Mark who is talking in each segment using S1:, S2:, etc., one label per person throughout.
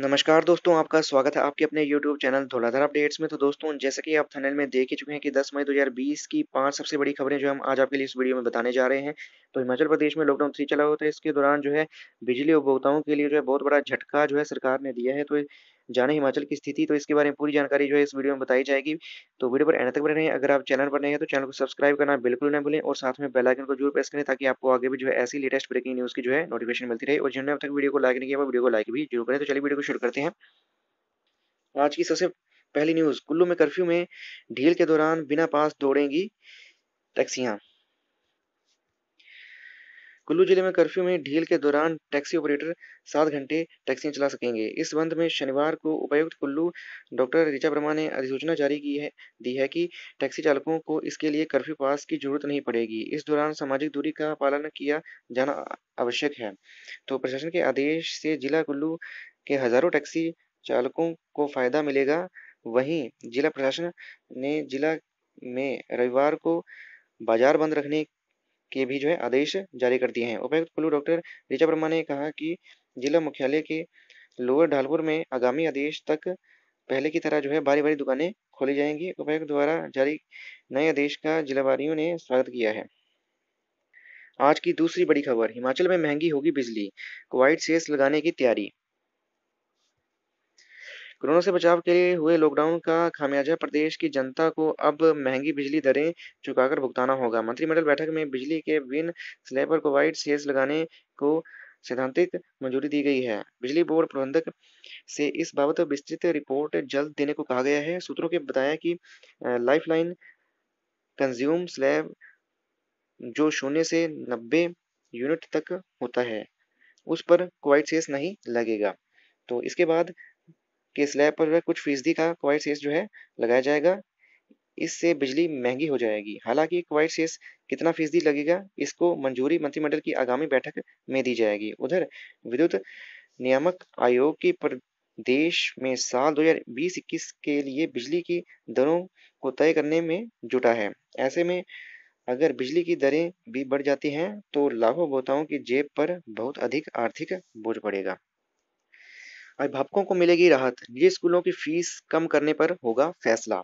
S1: नमस्कार दोस्तों आपका स्वागत है आपके अपने YouTube चैनल धोलाधार अपडेट्स में तो दोस्तों जैसा कि आप थनल में देख ही चुके हैं कि 10 मई 2020 की पांच सबसे बड़ी खबरें जो हम आज आपके लिए इस वीडियो में बताने जा रहे हैं तो हिमाचल प्रदेश में लॉकडाउन थ्री चला हुआ था इसके दौरान जो है बिजली उपभोक्ताओं के लिए जो है बहुत बड़ा झटका जो है सरकार ने दिया है तो जाने हिमाचल की स्थिति तो इसके बारे में पूरी जानकारी जो है इस वीडियो में बताई जाएगी तो वीडियो पर एंड तक बने रहें अगर आप चैनल पर नए हैं तो चैनल को सब्सक्राइब करना बिल्कुल ना भूलें और साथ में बेलाइकन को जरूर प्रेस करें ताकि आपको आगे भी जो है ऐसी लेटेस्ट ब्रेकिंग न्यूज़ की जो है नोटिफिकेशन मिलती रहे और जिन्होंने अब तक वीडियो को लाइक नहीं किया वीडियो को लाइक भी जरूर करें तो चलिए वीडियो को शुरू करते हैं आज की सबसे पहली न्यूज़ कुल्लू में कर्फ्यू में ढील के दौरान बिना पास दौड़ेंगी टैक्सियाँ कुल्लू जिले में कर्फ्यू में ढील के दौरान टैक्सी ऑपरेटर सात घंटे टैक्सियां चला सकेंगे इस बंद में शनिवार को उपायुक्त कुल्लू डॉक्टर ऋचा वर्मा ने अधिसूचना जारी की है दी है कि टैक्सी चालकों को इसके लिए कर्फ्यू पास की जरूरत नहीं पड़ेगी इस दौरान सामाजिक दूरी का पालन किया जाना आवश्यक है तो प्रशासन के आदेश से जिला कुल्लू के हजारों टैक्सी चालकों को फायदा मिलेगा वहीं जिला प्रशासन ने जिला में रविवार को बाजार बंद रखने के भी जो है आदेश जारी कर दिए हैं उपायुक्त कुल्लू डॉक्टर ऋचा वर्मा ने कहा कि जिला मुख्यालय के लोअर ढालपुर में आगामी आदेश तक पहले की तरह जो है बारी बारी दुकानें खोली जाएंगी उपायुक्त द्वारा जारी नए आदेश का जिलावारियों ने स्वागत किया है आज की दूसरी बड़ी खबर हिमाचल में महंगी होगी बिजली क्वाइट सेस लगाने की तैयारी कोरोना से बचाव के लिए हुए लॉकडाउन का खामियाजा प्रदेश की जनता को अब महंगी बिजली दरें चुकाकर भुगताना होगा मंत्रिमंडल बैठक में बिजली के बिन स्लेबर को वाइट सेस लगाने को सैद्धांतिक मंजूरी दी गई है बिजली बोर्ड प्रबंधक से इस बाबत विस्तृत रिपोर्ट जल्द देने को कहा गया है सूत्रों के बताया कि लाइफलाइन कंज्यूम स्लैब जो शून्य से नब्बे यूनिट तक होता है उस पर क्वाइट सेस नहीं लगेगा तो इसके बाद कि स्लैब पर कुछ फीसदी का क्वाइट सेस जो है लगाया जाएगा इससे बिजली महंगी हो जाएगी हालांकि क्वाइट सेस कितना फीसदी लगेगा इसको मंजूरी मंत्रिमंडल की आगामी बैठक में दी जाएगी उधर विद्युत नियामक आयोग की प्रदेश में साल 2020-21 के लिए बिजली की दरों को तय करने में जुटा है ऐसे में अगर बिजली की दरें भी बढ़ जाती हैं तो लाखों उपभोक्ताओं की जेब पर बहुत अधिक आर्थिक बोझ पड़ेगा अभिभावकों को मिलेगी राहत निजी स्कूलों की फीस कम करने पर होगा फैसला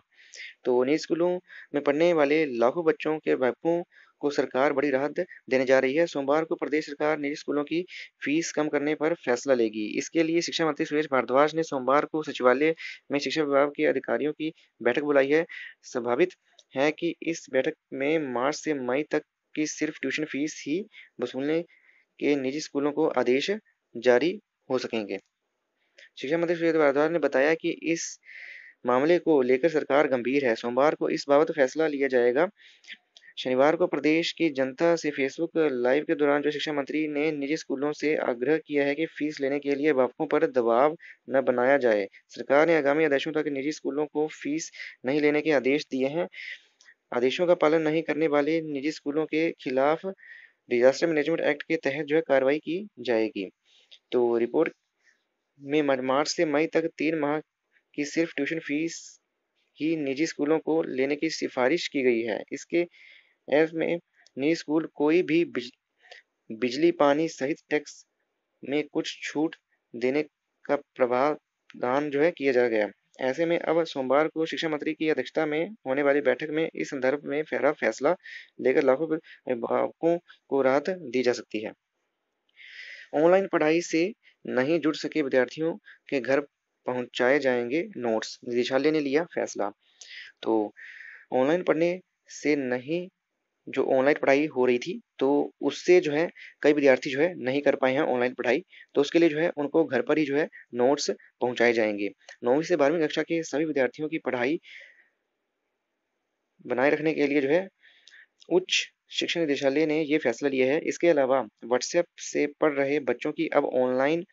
S1: तो निजी स्कूलों में पढ़ने वाले लाखों बच्चों के अभिभावकों को सरकार बड़ी राहत देने जा रही है सोमवार को प्रदेश सरकार निजी स्कूलों की फीस कम करने पर फैसला लेगी इसके लिए शिक्षा मंत्री सुरेश भारद्वाज ने सोमवार को सचिवालय में शिक्षा विभाग के अधिकारियों की बैठक बुलाई है संभावित है कि इस बैठक में मार्च से मई तक की सिर्फ ट्यूशन फीस ही वसूलने के निजी स्कूलों को आदेश जारी हो सकेंगे शिक्षा मंत्री सुरेंद्र भारद्वाज ने बताया कि इस मामले को लेकर सरकार गंभीर है सोमवार को इस बाबत फैसला लिया जाएगा शनिवार को प्रदेश की जनता से फेसबुक लाइव के दौरान जो शिक्षा मंत्री ने निजी स्कूलों से आग्रह किया है कि फीस लेने के लिए अभिभावकों पर दबाव न बनाया जाए सरकार ने आगामी आदेशों तक निजी स्कूलों को फीस नहीं लेने के आदेश दिए हैं आदेशों का पालन नहीं करने वाले निजी स्कूलों के खिलाफ डिजास्टर मैनेजमेंट एक्ट के तहत जो है कार्रवाई की जाएगी तो रिपोर्ट में मार्च से मई तक तीन माह की सिर्फ ट्यूशन फीस ही निजी स्कूलों को लेने की सिफारिश की गई है इसके एफ में निजी स्कूल कोई भी बिज, बिजली पानी सहित टैक्स में कुछ छूट देने का प्रावधान जो है किया जा गया ऐसे में अब सोमवार को शिक्षा मंत्री की अध्यक्षता में होने वाली बैठक में इस संदर्भ में फैसला लेकर लाखों अभिभावकों को राहत दी जा सकती है ऑनलाइन पढ़ाई से नहीं जुड़ सके विद्यार्थियों के घर पहुंचाए जाएंगे नोट्स निदेशालय ने लिया फैसला तो ऑनलाइन पढ़ने से नहीं जो ऑनलाइन पढ़ाई हो रही थी तो उससे जो है कई विद्यार्थी जो है नहीं कर पाए हैं ऑनलाइन पढ़ाई तो उसके लिए जो है उनको घर पर ही जो है नोट्स पहुंचाए जाएंगे नौवीं से बारहवीं कक्षा के सभी विद्यार्थियों की पढ़ाई बनाए रखने के लिए जो है उच्च शिक्षा निदेशालय ने यह फैसला लिया है इसके अलावा व्हाट्सएप से पढ़ रहे बच्चों की अब ऑनलाइन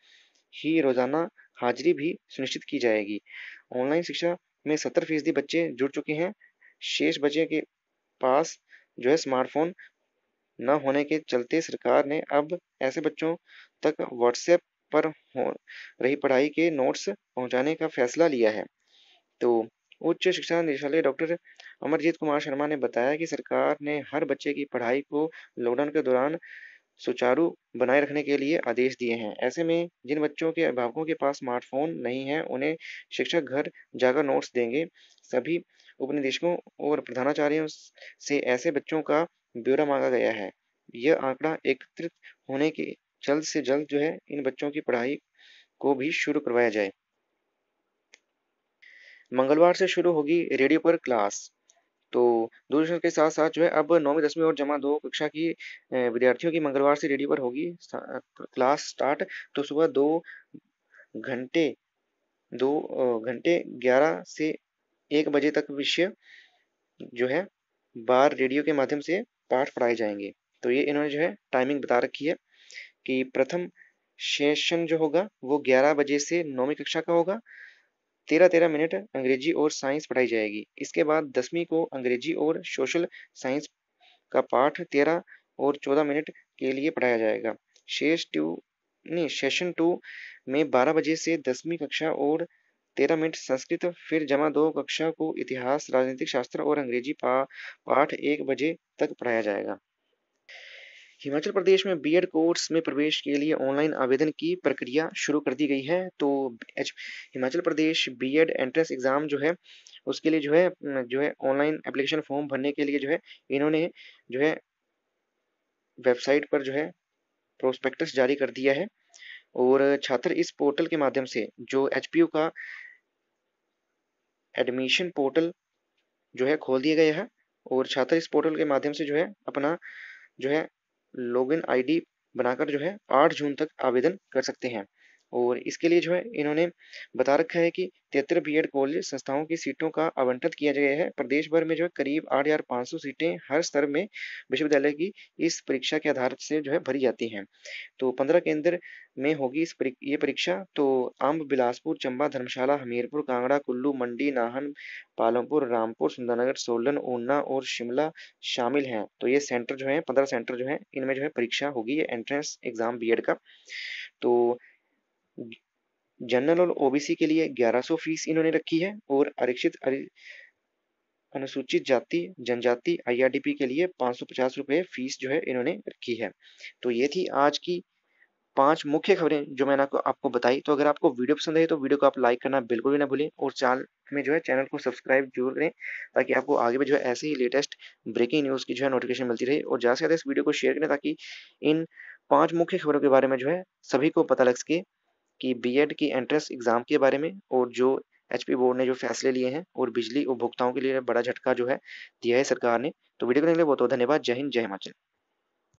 S1: ही रोज़ाना हाजिरी भी सुनिश्चित की जाएगी ऑनलाइन शिक्षा में सत्तर फीसदी बच्चे जुड़ चुके हैं शेष बच्चे के पास जो है स्मार्टफोन न होने के चलते सरकार ने अब ऐसे बच्चों तक व्हाट्सएप पर हो रही पढ़ाई के नोट्स पहुंचाने का फैसला लिया है तो उच्च शिक्षा निदेशालय डॉक्टर अमरजीत कुमार शर्मा ने बताया कि सरकार ने हर बच्चे की पढ़ाई को लॉकडाउन के दौरान सुचारू बनाए रखने के लिए आदेश दिए हैं ऐसे में जिन बच्चों के अभिभावकों के पास स्मार्टफोन नहीं है उन्हें शिक्षक घर जाकर नोट्स देंगे सभी उपनिदेशकों और प्रधानाचार्यों से ऐसे बच्चों का ब्यौरा मांगा गया है यह आंकड़ा एकत्रित होने के जल्द से जल्द जो है इन बच्चों की पढ़ाई को भी शुरू करवाया जाए मंगलवार से शुरू होगी रेडियो पर क्लास तो दूरदर्शन के साथ साथ जो है अब नौवीं दसवीं और जमा दो कक्षा की विद्यार्थियों की मंगलवार से रेडियो पर होगी क्लास स्टार्ट तो सुबह दो घंटे दो घंटे ग्यारह से एक बजे तक विषय जो है बार रेडियो के माध्यम से पाठ पढ़ाए जाएंगे तो ये इन्होंने जो है टाइमिंग बता रखी है कि प्रथम सेशन जो होगा वो ग्यारह बजे से नौवीं कक्षा का होगा तेरह तेरह मिनट अंग्रेजी और साइंस पढ़ाई जाएगी इसके बाद दसवीं को अंग्रेजी और सोशल साइंस का पाठ तेरह और चौदह मिनट के लिए पढ़ाया जाएगा शेष टू नहीं सेशन टू में बारह बजे से दसवीं कक्षा और तेरह मिनट संस्कृत फिर जमा दो कक्षा को इतिहास राजनीतिक शास्त्र और अंग्रेजी पा, पाठ एक बजे तक पढ़ाया जाएगा हिमाचल प्रदेश में बीएड कोर्स में प्रवेश के लिए ऑनलाइन आवेदन की प्रक्रिया शुरू कर दी गई है तो Himachal Pradesh BEd entrance exam जो है उसके लिए जो है जो है ऑनलाइन एप्लीकेशन फॉर्म भरने के लिए जो है इन्होंने जो है वेबसाइट पर जो है प्रोस्पेक्टस जारी कर दिया है और छात्र इस पोर्टल के माध्यम से जो एच का एडमिशन पोर्टल जो है खोल दिया गया है और छात्र इस पोर्टल के माध्यम से जो है अपना जो है लॉगिन आईडी बनाकर जो है आठ जून तक आवेदन कर सकते हैं और इसके लिए जो है इन्होंने बता रखा है कि तिहत्तर बी एड कॉलेज संस्थाओं की सीटों का आवंटन किया गया है प्रदेश भर में जो है करीब आठ हजार पाँच सौ सीटें हर स्तर में विश्वविद्यालय की इस परीक्षा के आधार से जो है भरी जाती हैं तो पंद्रह केंद्र में होगी इस ये परीक्षा तो अम्ब बिलासपुर चंबा धर्मशाला हमीरपुर कांगड़ा कुल्लू मंडी नाहन पालमपुर रामपुर सुंदरनगर सोलन ऊना और शिमला शामिल हैं तो ये सेंटर जो है पंद्रह सेंटर जो है इनमें जो है परीक्षा होगी ये एंट्रेंस एग्जाम बी का तो जनरल और ओबीसी के लिए 1100 फीस इन्होंने रखी है और आरक्षित अनुसूचित जाति जनजाति आईआरडीपी के लिए पाँच सौ पचास फीस जो है इन्होंने रखी है तो ये थी आज की पांच मुख्य खबरें जो मैंने आपको आपको बताई तो अगर आपको वीडियो पसंद आई तो वीडियो को आप लाइक करना बिल्कुल भी ना भूलें और चैनल में जो है चैनल को सब्सक्राइब जरूर करें ताकि आपको आगे भी जो है ऐसे ही लेटेस्ट ब्रेकिंग न्यूज़ की जो है नोटिफिकेशन मिलती रहे और ज़्यादा से ज़्यादा इस वीडियो को शेयर करें ताकि इन पाँच मुख्य खबरों के बारे में जो है सभी को पता लग सके कि बीएड की एंट्रेंस एग्ज़ाम के बारे में और जो एच बोर्ड ने जो फैसले लिए हैं और बिजली उपभोक्ताओं के लिए बड़ा झटका जो है दिया है सरकार ने तो वीडियो को देखने के लिए बहुत बहुत धन्यवाद जय हिंद जय हिमाचल